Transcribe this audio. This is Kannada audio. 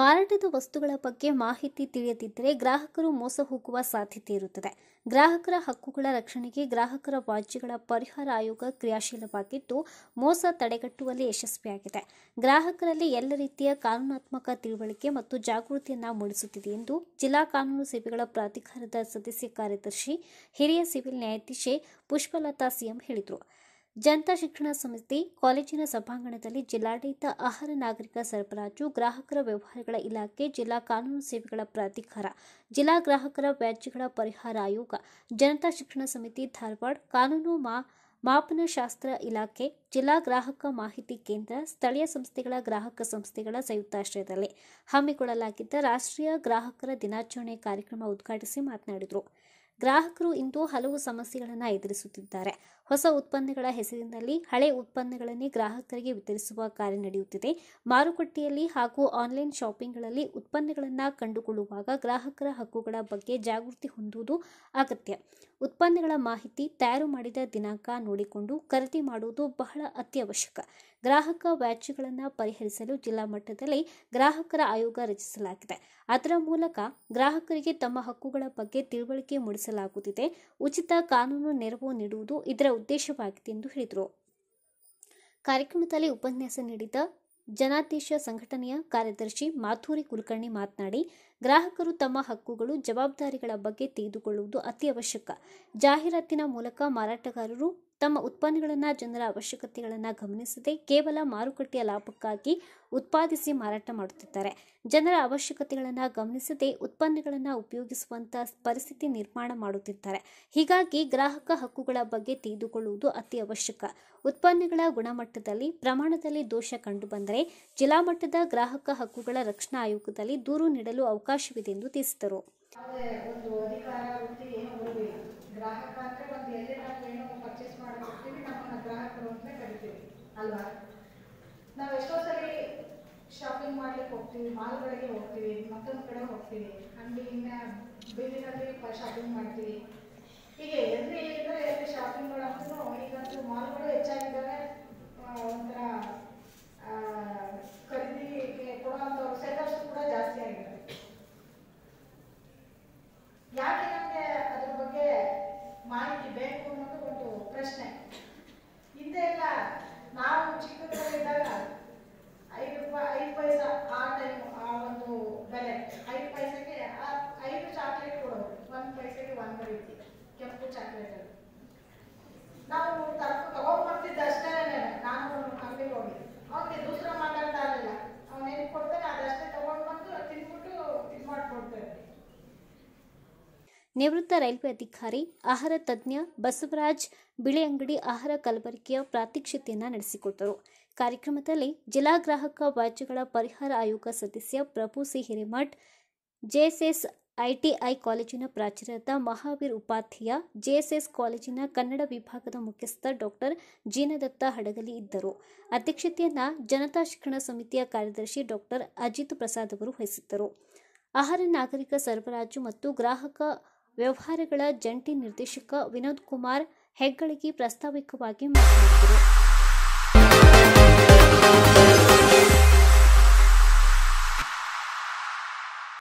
ಮಾರಾಟದ ವಸ್ತುಗಳ ಬಗ್ಗೆ ಮಾಹಿತಿ ತಿಳಿಯದಿದ್ದರೆ ಗ್ರಾಹಕರು ಮೋಸ ಹೋಗುವ ಸಾಧ್ಯತೆ ಇರುತ್ತದೆ ಗ್ರಾಹಕರ ಹಕ್ಕುಗಳ ರಕ್ಷಣೆಗೆ ಗ್ರಾಹಕರ ವಾಜ್ಯಗಳ ಪರಿಹಾರ ಆಯೋಗ ಕ್ರಿಯಾಶೀಲವಾಗಿದ್ದು ಮೋಸ ತಡೆಗಟ್ಟುವಲ್ಲಿ ಯಶಸ್ವಿಯಾಗಿದೆ ಗ್ರಾಹಕರಲ್ಲಿ ಎಲ್ಲ ರೀತಿಯ ಕಾನೂನಾತ್ಮಕ ತಿಳುವಳಿಕೆ ಮತ್ತು ಜಾಗೃತಿಯನ್ನು ಮೂಡಿಸುತ್ತಿದೆ ಎಂದು ಜಿಲ್ಲಾ ಕಾನೂನು ಸೇವೆಗಳ ಪ್ರಾಧಿಕಾರದ ಸದಸ್ಯ ಕಾರ್ಯದರ್ಶಿ ಹಿರಿಯ ಸಿವಿಲ್ ನ್ಯಾಯಾಧೀಶೆ ಪುಷ್ಪಲತಾ ಸಿಎಂ ಹೇಳಿದರು ಜನತಾ ಶಿಕ್ಷಣ ಸಮಿತಿ ಕಾಲೇಜಿನ ಸಭಾಂಗಣದಲ್ಲಿ ಜಿಲ್ಲಾಡಳಿತ ಆಹಾರ ನಾಗರಿಕ ಸರಬರಾಜು ಗ್ರಾಹಕರ ವ್ಯವಹಾರಗಳ ಇಲಾಖೆ ಜಿಲ್ಲಾ ಕಾನೂನು ಸೇವೆಗಳ ಪ್ರಾಧಿಕಾರ ಜಿಲ್ಲಾ ಗ್ರಾಹಕರ ವ್ಯಾಜ್ಯಗಳ ಪರಿಹಾರ ಆಯೋಗ ಜನತಾ ಶಿಕ್ಷಣ ಸಮಿತಿ ಧಾರವಾಡ ಕಾನೂನು ಮಾ ಮಾಪನಶಾಸ್ತ್ರ ಇಲಾಖೆ ಜಿಲ್ಲಾ ಗ್ರಾಹಕ ಮಾಹಿತಿ ಕೇಂದ್ರ ಸ್ಥಳೀಯ ಸಂಸ್ಥೆಗಳ ಗ್ರಾಹಕ ಸಂಸ್ಥೆಗಳ ಸಂಯುಕ್ತಾಶ್ರಯದಲ್ಲಿ ಹಮ್ಮಿಕೊಳ್ಳಲಾಗಿದ್ದ ರಾಷ್ಟ್ರೀಯ ಗ್ರಾಹಕರ ದಿನಾಚರಣೆ ಕಾರ್ಯಕ್ರಮ ಉದ್ಘಾಟಿಸಿ ಮಾತನಾಡಿದರು ಗ್ರಾಹಕರು ಇಂದು ಹಲವು ಸಮಸ್ಯೆಗಳನ್ನು ಎದುರಿಸುತ್ತಿದ್ದಾರೆ ಹೊಸ ಉತ್ಪನ್ನಗಳ ಹೆಸರಿನಲ್ಲಿ ಹಳೆ ಉತ್ಪನ್ನಗಳನ್ನೇ ಗ್ರಾಹಕರಿಗೆ ವಿತರಿಸುವ ಕಾರ್ಯ ನಡೆಯುತ್ತಿದೆ ಮಾರುಕಟ್ಟೆಯಲ್ಲಿ ಹಾಗೂ ಆನ್ಲೈನ್ ಶಾಪಿಂಗ್ಗಳಲ್ಲಿ ಉತ್ಪನ್ನಗಳನ್ನು ಕಂಡುಕೊಳ್ಳುವಾಗ ಗ್ರಾಹಕರ ಹಕ್ಕುಗಳ ಬಗ್ಗೆ ಜಾಗೃತಿ ಹೊಂದುವುದು ಅಗತ್ಯ ಉತ್ಪನ್ನಗಳ ಮಾಹಿತಿ ತಯಾರು ಮಾಡಿದ ದಿನಾಂಕ ನೋಡಿಕೊಂಡು ಖರೀದಿ ಮಾಡುವುದು ಬಹಳ ಅತ್ಯವಶ್ಯಕ ಗ್ರಾಹಕ ವ್ಯಾಜ್ಯಗಳನ್ನು ಪರಿಹರಿಸಲು ಜಿಲ್ಲಾ ಮಟ್ಟದಲ್ಲಿ ಗ್ರಾಹಕರ ಆಯೋಗ ರಚಿಸಲಾಗಿದೆ ಅದರ ಮೂಲಕ ಗ್ರಾಹಕರಿಗೆ ತಮ್ಮ ಹಕ್ಕುಗಳ ಬಗ್ಗೆ ತಿಳುವಳಿಕೆ ಮೂಡಿಸಲಾಗುತ್ತಿದೆ ಉಚಿತ ಕಾನೂನು ನೆರವು ನೀಡುವುದು ಇದರ ಉದ್ದೇಶವಾಗಿದೆ ಎಂದು ಹೇಳಿದರು ಕಾರ್ಯಕ್ರಮದಲ್ಲಿ ಉಪನ್ಯಾಸ ನೀಡಿದ ಜನಾದೇಶ ಸಂಘಟನೆಯ ಕಾರ್ಯದರ್ಶಿ ಮಾಥೂರಿ ಕುಲಕರ್ಣಿ ಮಾತನಾಡಿ ಗ್ರಾಹಕರು ತಮ್ಮ ಹಕ್ಕುಗಳು ಜವಾಬ್ದಾರಿಗಳ ಬಗ್ಗೆ ತೆಗೆದುಕೊಳ್ಳುವುದು ಅತ್ಯವಶ್ಯಕ ಜಾಹೀರಾತಿನ ಮೂಲಕ ಮಾರಾಟಗಾರರು ತಮ್ಮ ಉತ್ಪನ್ನಗಳನ್ನು ಜನರ ಅವಶ್ಯಕತೆಗಳನ್ನು ಗಮನಿಸದೆ ಕೇವಲ ಮಾರುಕಟ್ಟೆಯ ಲಾಭಕ್ಕಾಗಿ ಉತ್ಪಾದಿಸಿ ಮಾರಾಟ ಮಾಡುತ್ತಿದ್ದಾರೆ ಜನರ ಅವಶ್ಯಕತೆಗಳನ್ನು ಗಮನಿಸದೆ ಉತ್ಪನ್ನಗಳನ್ನು ಉಪಯೋಗಿಸುವಂಥ ಪರಿಸ್ಥಿತಿ ನಿರ್ಮಾಣ ಮಾಡುತ್ತಿದ್ದಾರೆ ಹೀಗಾಗಿ ಗ್ರಾಹಕ ಹಕ್ಕುಗಳ ಬಗ್ಗೆ ತಿಳಿದುಕೊಳ್ಳುವುದು ಅತಿ ಅವಶ್ಯಕ ಉತ್ಪನ್ನಗಳ ಗುಣಮಟ್ಟದಲ್ಲಿ ಪ್ರಮಾಣದಲ್ಲಿ ದೋಷ ಕಂಡುಬಂದರೆ ಜಿಲ್ಲಾ ಮಟ್ಟದ ಗ್ರಾಹಕ ಹಕ್ಕುಗಳ ರಕ್ಷಣಾ ಆಯೋಗದಲ್ಲಿ ದೂರು ನೀಡಲು ಅವಕಾಶವಿದೆ ಎಂದು ತಿಳಿಸಿದರು ಪರ್ಚೇಸ್ ಮಾಡೋದಕ್ಕೆ ನಮ್ಮನ್ನ ಗ್ರಾಹಕರು ಅಂತ ಕರಿತೀವಿ ಅಲ್ವಾ ನಾವು ಎಷ್ಟೋ ಸರಿ ಶಾಪಿಂಗ್ ಮಾಡ್ಲಿಕ್ಕೆ ಹೋಗ್ತೀವಿ ಮಾಲ್ಗಳಿಗೆ ಹೋಗ್ತೀವಿ ಮತ್ತೊಂದು ಕಡೆ ಹೋಗ್ತೀವಿ ಅಂಗಡಿ ಇನ್ನು ಬೀದಿನಲ್ಲಿ ಶಾಪಿಂಗ್ ಮಾಡ್ತೀವಿ ಹೀಗೆ ಎಲ್ಲಿ ಏನಿದ್ರೆ ಎಲ್ಲಿ ಶಾಪಿಂಗ್ ಈಗಂತೂ ಮಾಲ್ಗಳು ಹೆಚ್ಚಾಗಿದ್ದಾವೆ ಒಂಥರ ಒಂದು ಪೈಸೆಗೆ ಒಂದು ರೀತಿ ಕೆಂಪು ಚಾಕ್ಲೇಟ್ ನಾನು ತರಕು ತಗೊಂಡ್ ಬರ್ತಿದ್ದೆ ಅಷ್ಟೇ ನಾನು ಒಂದು ಹೋಗಿ ಅವನಿಗೆ ದೂಸರ ಮಾತಾಡ್ತಾ ಇರಲಿಲ್ಲ ಅವನು ಏನು ಕೊಡ್ತಾನೆ ಅದಷ್ಟೇ ತಗೊಂಡ್ ಬಂದು ತಿನ್ಬಿಟ್ಟು ಇದು ಮಾಡ್ಕೊಡ್ತೇವೆ ನಿವೃತ್ತ ರೈಲ್ವೆ ಅಧಿಕಾರಿ ಆಹಾರ ತಜ್ಞ ಬಸವರಾಜ್ ಬಿಳಿಯಂಗಡಿ ಆಹಾರ ಕಲಬೆರಕೆಯ ಪ್ರಾತ್ಯಕ್ಷತೆಯನ್ನು ನಡೆಸಿಕೊಟ್ಟರು ಕಾರ್ಯಕ್ರಮದಲ್ಲಿ ಜಿಲ್ಲಾ ಗ್ರಾಹಕ ವ್ಯಾಜ್ಯಗಳ ಪರಿಹಾರ ಆಯೋಗ ಸದಸ್ಯ Prabhu C Hiremath JSS ITI ಕಾಲೇಜಿನ ಪ್ರಾಚಾರ್ಯರಾದ ಮಹಾವೀರ್ ಉಪಾಧ್ಯಾಯ ಜೆಎಸ್ಎಸ್ ಕಾಲೇಜಿನ ಕನ್ನಡ ವಿಭಾಗದ ಮುಖ್ಯಸ್ಥ ಡಾಕ್ಟರ್ ಜೀನದತ್ತ ಹಡಗಲಿ ಇದ್ದರು ಅಧ್ಯಕ್ಷತೆಯನ್ನು ಜನತಾ ಶಿಕ್ಷಣ ಸಮಿತಿಯ ಕಾರ್ಯದರ್ಶಿ ಡಾಕ್ಟರ್ ಅಜಿತ್ ಪ್ರಸಾದ್ ಅವರು ವಹಿಸಿದ್ದರು ಆಹಾರ ನಾಗರಿಕ ಸರಬರಾಜು ಮತ್ತು ಗ್ರಾಹಕ ವ್ಯವಹಾರಗಳ ಜಂಟಿ ನಿರ್ದೇಶಕ ವಿನೋದ್ ಕುಮಾರ್ ಹೆಗ್ಗಳಿಗೆ ಪ್ರಾಸ್ತಾವಿಕವಾಗಿ ಮಾತನಾಡಿದರು